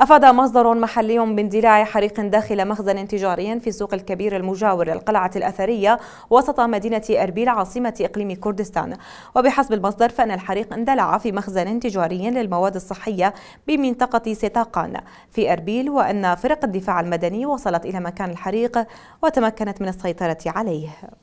أفاد مصدر محلي باندلاع حريق داخل مخزن تجاري في السوق الكبير المجاور للقلعة الأثرية وسط مدينة أربيل عاصمة إقليم كردستان وبحسب المصدر فإن الحريق اندلع في مخزن تجاري للمواد الصحية بمنطقة ستاقان في أربيل وأن فرق الدفاع المدني وصلت إلى مكان الحريق وتمكنت من السيطرة عليه